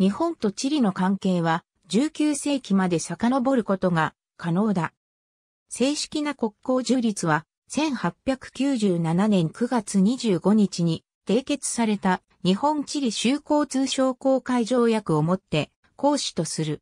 日本とチリの関係は19世紀まで遡ることが可能だ。正式な国交樹立は1897年9月25日に締結された日本チリ修好通商公会条約をもって行使とする。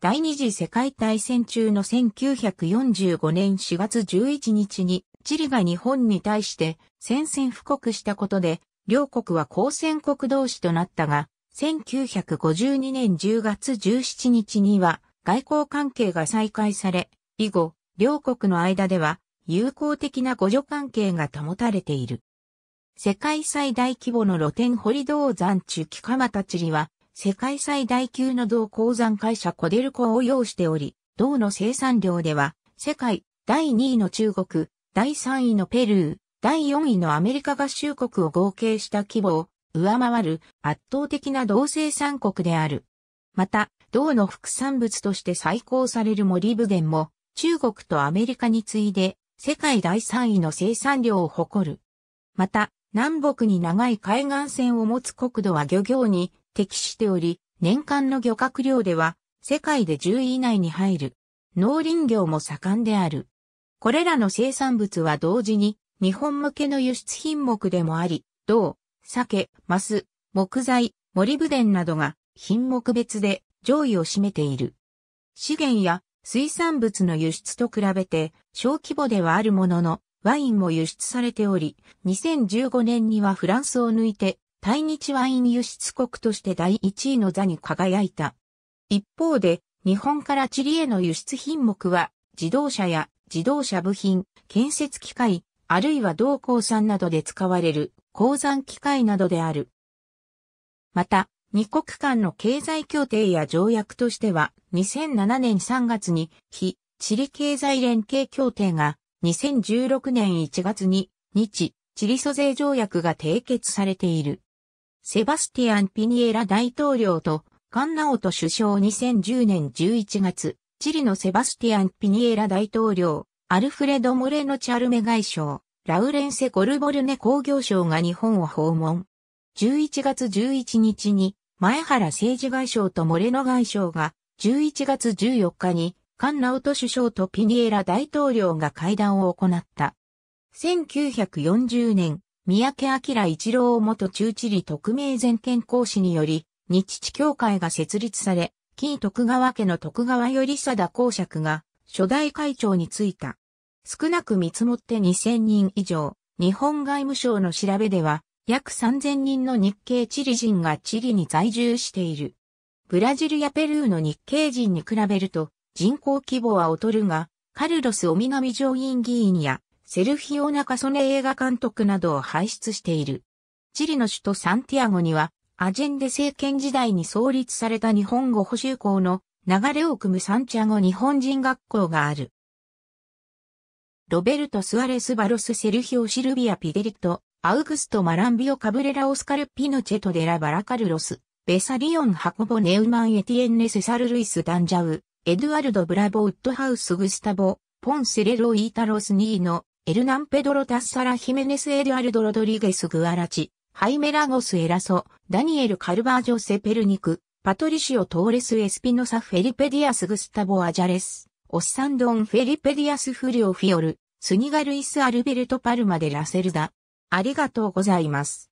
第二次世界大戦中の1945年4月11日にチリが日本に対して宣戦布告したことで両国は交戦国同士となったが1952年10月17日には外交関係が再開され、以後、両国の間では友好的な互助関係が保たれている。世界最大規模の露天掘り銅山中期鎌田地理は、世界最大級の銅鉱山会社コデルコを要しており、銅の生産量では、世界第2位の中国、第3位のペルー、第4位のアメリカ合衆国を合計した規模を上回る圧倒的な同生産国である。また、銅の副産物として採鉱される森部源も、中国とアメリカに次いで、世界第3位の生産量を誇る。また、南北に長い海岸線を持つ国土は漁業に適しており、年間の漁獲量では、世界で10位以内に入る。農林業も盛んである。これらの生産物は同時に、日本向けの輸出品目でもあり、銅、鮭、マス、木材、森部ンなどが品目別で上位を占めている。資源や水産物の輸出と比べて小規模ではあるものの、ワインも輸出されており、2015年にはフランスを抜いて、対日ワイン輸出国として第1位の座に輝いた。一方で、日本からチリへの輸出品目は、自動車や自動車部品、建設機械、あるいは同鉱産などで使われる鉱山機械などである。また、二国間の経済協定や条約としては、2007年3月に、非地理経済連携協定が、2016年1月に、日、チリ租税条約が締結されている。セバスティアン・ピニエラ大統領と、カンナオト首相2010年11月、チリのセバスティアン・ピニエラ大統領、アルフレド・モレノ・チャルメ外相、ラウレンセ・ゴルボルネ工業省が日本を訪問。11月11日に前原政治外相とモレノ外相が11月14日にカンナウト首相とピニエラ大統領が会談を行った。1940年、三宅明一郎元中地理特命全権講師により、日地協会が設立され、金徳川家の徳川頼貞公爵が初代会長に就いた。少なく見積もって2000人以上、日本外務省の調べでは、約3000人の日系チリ人がチリに在住している。ブラジルやペルーの日系人に比べると人口規模は劣るが、カルロス・オミナミ上院議員やセルフィオ・ナカソネ映画監督などを輩出している。チリの首都サンティアゴには、アジェンデ政権時代に創立された日本語補修校の流れを組むサンチアゴ日本人学校がある。ロベルト・スアレス・バロス・セルヒオ・シルビア・ピデリット、アウグスト・マランビオ・カブレラ・オスカル・ピノチェト・デラ・バラカルロス、ベサリオン・ハコボ・ネウマン・エティエンネ・セサル・ルイス・ダンジャウ、エドゥアルド・ブラボ・ウッドハウス・グスタボ、ポン・セレロ・イータロス・ニーノ、エルナン・ペドロ・タッサラ・ヒメネス・エドゥアルド・ロドリゲス・グアラチ、ハイメラゴス・エラソ、ダニエル・カルバージョ・セペルニク、パトリシオ・トーレス・エスピノサ・フェリペディアス・グスタボ・アジャレス。オッサンドン・フェリペディアス・フリオ・フィオル、スニガルイス・アルベルト・パルマでラセルダ。ありがとうございます。